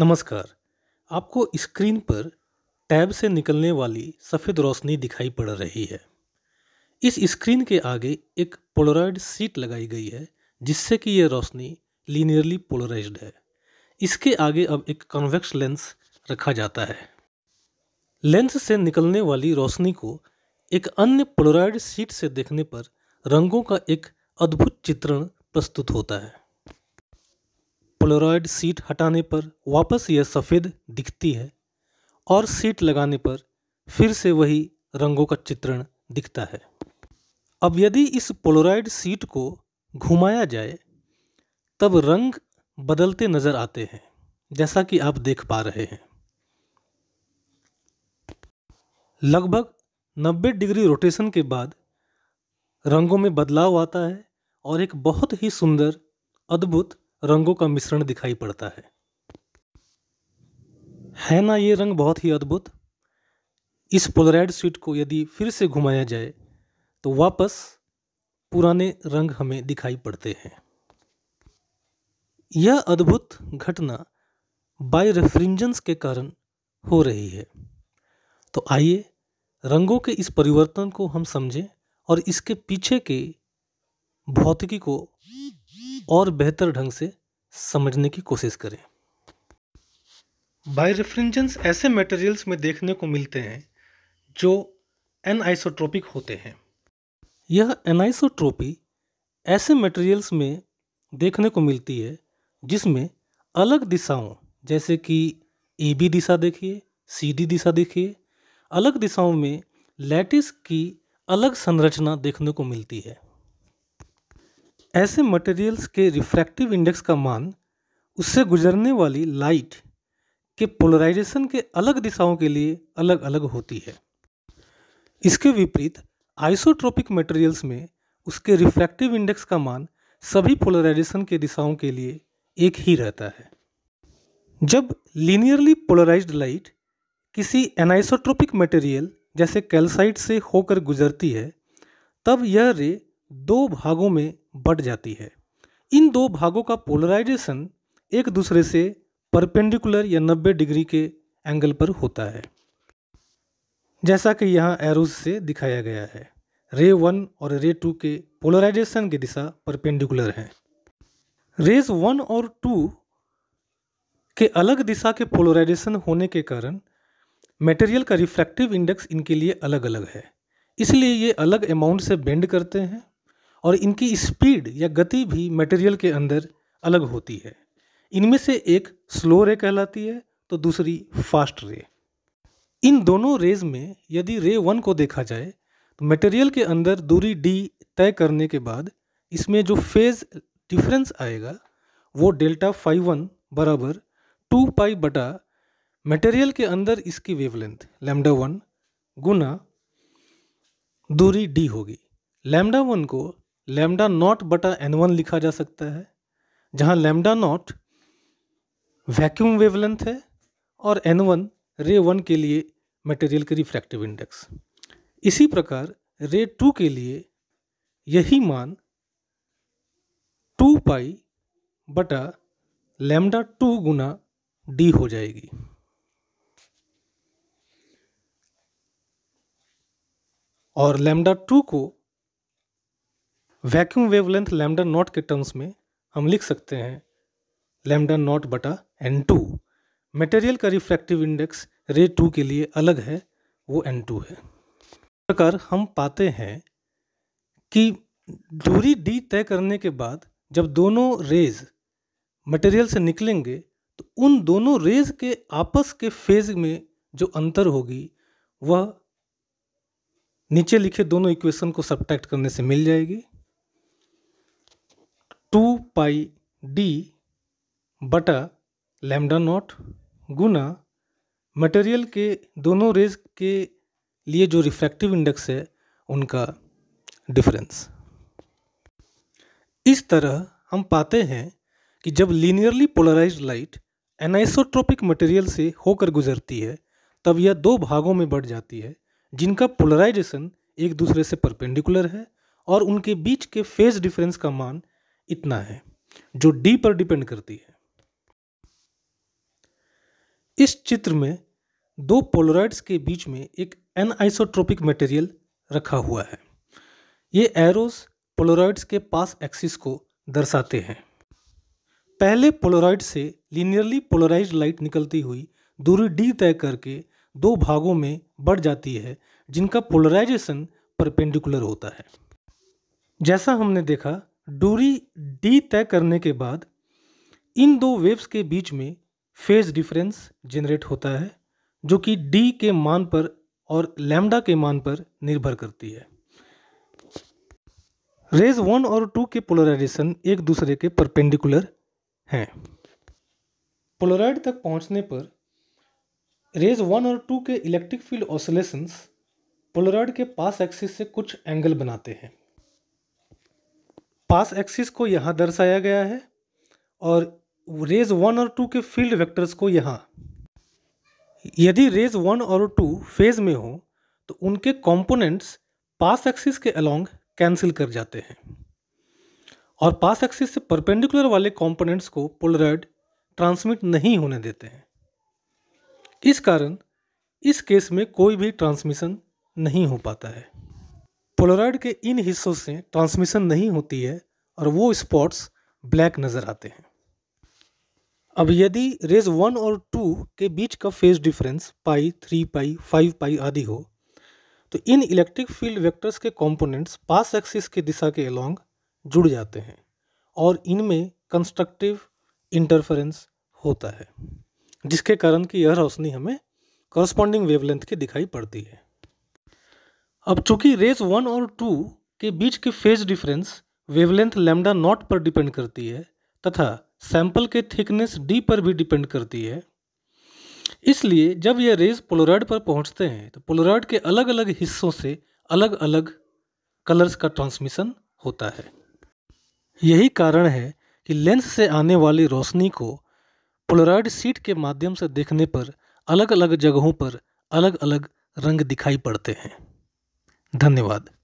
नमस्कार आपको स्क्रीन पर टैब से निकलने वाली सफ़ेद रोशनी दिखाई पड़ रही है इस स्क्रीन के आगे एक पोलराइड सीट लगाई गई है जिससे कि यह रोशनी लीनियरली पोलराइज्ड है इसके आगे अब एक कॉन्वेक्स लेंस रखा जाता है लेंस से निकलने वाली रोशनी को एक अन्य पोलराइड सीट से देखने पर रंगों का एक अद्भुत चित्रण प्रस्तुत होता है पोलोरॉयड सीट हटाने पर वापस यह सफ़ेद दिखती है और सीट लगाने पर फिर से वही रंगों का चित्रण दिखता है अब यदि इस पोलोरॉयड सीट को घुमाया जाए तब रंग बदलते नज़र आते हैं जैसा कि आप देख पा रहे हैं लगभग 90 डिग्री रोटेशन के बाद रंगों में बदलाव आता है और एक बहुत ही सुंदर अद्भुत रंगों का मिश्रण दिखाई पड़ता है है ना ये रंग बहुत ही अद्भुत इस पोलराइड स्वीट को यदि फिर से घुमाया जाए तो वापस पुराने रंग हमें दिखाई पड़ते हैं यह अद्भुत घटना बाय रेफ्रिंजेंस के कारण हो रही है तो आइए रंगों के इस परिवर्तन को हम समझें और इसके पीछे के भौतिकी को और बेहतर ढंग से समझने की कोशिश करें बाई रेफ्रिजेंस ऐसे मटेरियल्स में देखने को मिलते हैं जो एनआइसोट्रोपिक होते हैं यह एनाइसोट्रोपी ऐसे मटेरियल्स में देखने को मिलती है जिसमें अलग दिशाओं जैसे कि ए e बी दिशा देखिए सी डी दिशा देखिए अलग दिशाओं में लैटिस की अलग संरचना देखने को मिलती है ऐसे मटेरियल्स के रिफ्रैक्टिव इंडेक्स का मान उससे गुजरने वाली लाइट के पोलराइजेशन के अलग दिशाओं के लिए अलग अलग होती है इसके विपरीत आइसोट्रोपिक मटेरियल्स में उसके रिफ्रैक्टिव इंडेक्स का मान सभी पोलराइजेशन के दिशाओं के लिए एक ही रहता है जब लीनियरली पोलराइज्ड लाइट किसी एनाइसोट्रोपिक मटेरियल जैसे कैल्साइट से होकर गुजरती है तब यह रे दो भागों में बट जाती है इन दो भागों का पोलराइजेशन एक दूसरे से परपेंडिकुलर या 90 डिग्री के एंगल पर होता है जैसा कि यहाँ एरोज से दिखाया गया है रे वन और रे टू के पोलराइजेशन की दिशा परपेंडिकुलर है रेज वन और टू के अलग दिशा के पोलराइजेशन होने के कारण मटेरियल का रिफ्रैक्टिव इंडेक्स इनके लिए अलग अलग है इसलिए ये अलग अमाउंट से बेंड करते हैं और इनकी स्पीड या गति भी मटेरियल के अंदर अलग होती है इनमें से एक स्लो रे कहलाती है तो दूसरी फास्ट रे इन दोनों रेज में यदि रे वन को देखा जाए तो मटेरियल के अंदर दूरी डी तय करने के बाद इसमें जो फेज़ डिफरेंस आएगा वो डेल्टा फाइव वन बराबर टू पाई बटा मटेरियल के अंदर इसकी वेवलेंथ लैम्डा वन गुना दूरी डी होगी लैम्डा वन को लेमडा नॉट बटा एन वन लिखा जा सकता है जहां लेमडा नॉट वैक्यूम वेवलेंथ है और एन वन रे वन के लिए मटेरियल का रिफ्रैक्टिव इंडेक्स इसी प्रकार रे टू के लिए यही मान टू पाई बटा लेमडा टू गुना डी हो जाएगी और लेमडा टू को वैक्यूम वेवलेंथ लैम्डा नॉट के टर्म्स में हम लिख सकते हैं लैम्डा नॉट बटा एन टू मटेरियल का रिफ्रैक्टिव इंडेक्स रे टू के लिए अलग है वो एन टू है प्रकार हम पाते हैं कि दूरी डी तय करने के बाद जब दोनों रेज मटेरियल से निकलेंगे तो उन दोनों रेज के आपस के फेज में जो अंतर होगी वह नीचे लिखे दोनों इक्वेशन को सब्ट्रैक्ट करने से मिल जाएगी टू पाई डी बटा लैम्डा नॉट गुना मटेरियल के दोनों रेज के लिए जो रिफ्रैक्टिव इंडेक्स है उनका डिफरेंस इस तरह हम पाते हैं कि जब linearly polarised light anisotropic material से होकर गुजरती है तब यह दो भागों में बढ़ जाती है जिनका पोलराइजेशन एक दूसरे से परपेंडिकुलर है और उनके बीच के फेज डिफरेंस का मान इतना है जो डी पर डिपेंड करती है इस चित्र में दो पोलराइड्स के बीच में एक एन आइसोट्रोपिक मटेरियल रखा हुआ है ये एरोस पोलराइड्स के पास एक्सिस को दर्शाते हैं पहले पोलराइड से लीनियरली पोलराइज लाइट निकलती हुई दूरी डी तय करके दो भागों में बढ़ जाती है जिनका पोलराइजेशन परपेंडिकुलर होता है जैसा हमने देखा दूरी डी तय करने के बाद इन दो वेव्स के बीच में फेज डिफरेंस जनरेट होता है जो कि डी के मान पर और लैम्डा के मान पर निर्भर करती है रेज वन और टू के पोलराइजेशन एक दूसरे के परपेंडिकुलर हैं पोलराइड तक पहुंचने पर रेज वन और टू के इलेक्ट्रिक फील्ड ऑसोलेशंस पोलराइड के पास एक्सिस से कुछ एंगल बनाते हैं पास एक्सिस को यहाँ दर्शाया गया है और रेज वन और टू के फील्ड वेक्टर्स को यहाँ यदि रेज वन और टू फेज में हो तो उनके कंपोनेंट्स पास एक्सिस के अलोंग कैंसिल कर जाते हैं और पास एक्सिस से परपेंडिकुलर वाले कंपोनेंट्स को पोलराइड ट्रांसमिट नहीं होने देते हैं इस कारण इस केस में कोई भी ट्रांसमिशन नहीं हो पाता है पोलोराइड के इन हिस्सों से ट्रांसमिशन नहीं होती है और वो स्पॉट्स ब्लैक नज़र आते हैं अब यदि रेज वन और टू के बीच का phase difference pi three pi five pi आदि हो तो इन इलेक्ट्रिक फील्ड वेक्टर्स के कंपोनेंट्स पास एक्सिस की दिशा के अलोंग जुड़ जाते हैं और इनमें कंस्ट्रक्टिव इंटरफेरेंस होता है जिसके कारण कि यह रोशनी हमें कॉरस्पॉन्डिंग वेवलेंथ की दिखाई पड़ती है अब चूंकि रेस वन और टू के बीच के phase difference wavelength lambda naught पर डिपेंड करती है तथा सैंपल के थिकनेस डी पर भी डिपेंड करती है इसलिए जब यह रेज पोलोराइड पर पहुंचते हैं तो पोलोराइड के अलग अलग हिस्सों से अलग अलग कलर्स का ट्रांसमिशन होता है यही कारण है कि लेंस से आने वाली रोशनी को पोलोराइड सीट के माध्यम से देखने पर अलग अलग जगहों पर अलग अलग रंग दिखाई पड़ते हैं धन्यवाद